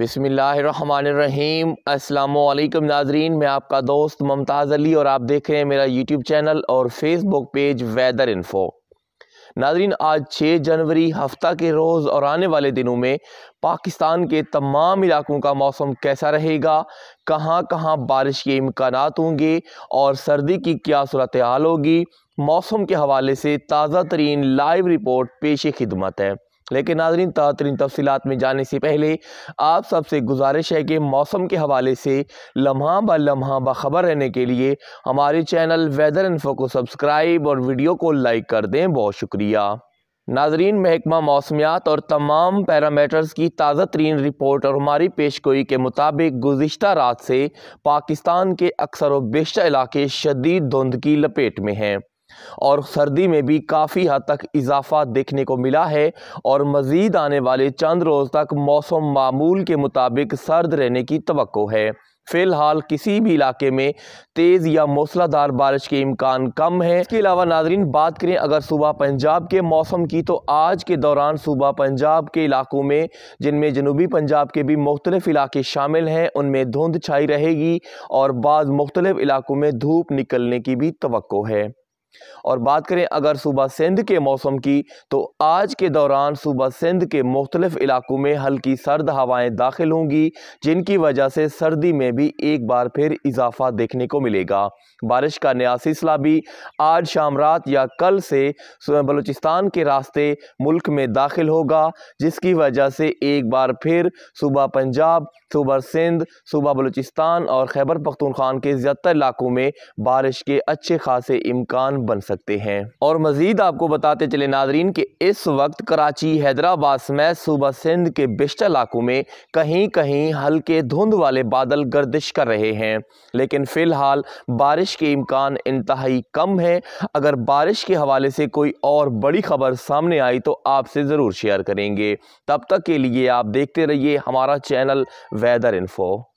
बिसमीम् अल्लाम नाजरीन मैं आपका दोस्त मुमताज़ अली और आप देख रहे हैं मेरा यूट्यूब चैनल और फेसबुक पेज वेदर इन्फो नाजरीन आज 6 जनवरी हफ्ता के रोज़ और आने वाले दिनों में पाकिस्तान के तमाम इलाकों का मौसम कैसा रहेगा कहाँ कहाँ बारिश के इम्कान होंगे और सर्दी की क्या सूरत हाल होगी मौसम के हवाले से ताज़ा तरीन लाइव रिपोर्ट पेश खिदमत है लेकिन नाजरीन तरीन तफसीत में जाने से पहले आप सबसे गुजारिश है कि मौसम के हवाले से लम्हा ब लम्हा बखबर रहने के लिए हमारे चैनल वेदर इन्फो को सब्सक्राइब और वीडियो को लाइक कर दें बहुत शुक्रिया नाजरीन महकमा मौसमियात और तमाम पैरामीटर्स की ताज़ा तरीन रिपोर्ट और हमारी पेशगोई के मुताबिक गुज्त रात से पाकिस्तान के अक्सर व इलाके शदीद धुंध की लपेट में हैं और सर्दी में भी काफ़ी हद तक इजाफा देखने को मिला है और मज़ीद आने वाले चंद रोज़ तक मौसम मामूल के मुताबिक सर्द रहने की तो है फ़िलहाल किसी भी इलाके में तेज़ या मौसलाधार बारिश के इम्कान कम है इसके अलावा नाजरीन बात करें अगर सुबह पंजाब के मौसम की तो आज के दौरान सूबा पंजाब के इलाकों में जिनमें जनूबी पंजाब के भी मुख्तलिफ इलाके शामिल हैं उनमें धुंध छाई रहेगी और बाद मुख्तलिफ इलाकों में धूप निकलने की भी तो है और बात करें अगर सुबह सिंध के मौसम की तो आज के दौरान सुबह सिंध के मुख्तलिफ इलाकों में हल्की सर्द हवाएं दाखिल होंगी जिनकी वजह से सर्दी में भी एक बार फिर इजाफा देखने को मिलेगा बारिश का नया सिलसिला भी आज शाम रात या कल से बलूचिस्तान के रास्ते मुल्क में दाखिल होगा जिसकी वजह से एक बार फिर सुबह पंजाब सुबह सिंध सुबह बलूचिस्तान और खैबर पख्तूनखान के ज़्यादातर इलाकों में बारिश के अच्छे खासे इम्कान बन सकते हैं और मजीद आपको बताते चले नाजरीन कि इस वक्त कराची हैदराबाद समेत सूबा सिंध के बिस्टर इलाकों में कहीं कहीं हल्के धुंध वाले बादल गर्दिश कर रहे हैं लेकिन फ़िलहाल बारिश के इम्कान इंतहाई कम है अगर बारिश के हवाले से कोई और बड़ी खबर सामने आई तो आपसे ज़रूर शेयर करेंगे तब तक के लिए आप देखते रहिए हमारा चैनल वेदर इन्फो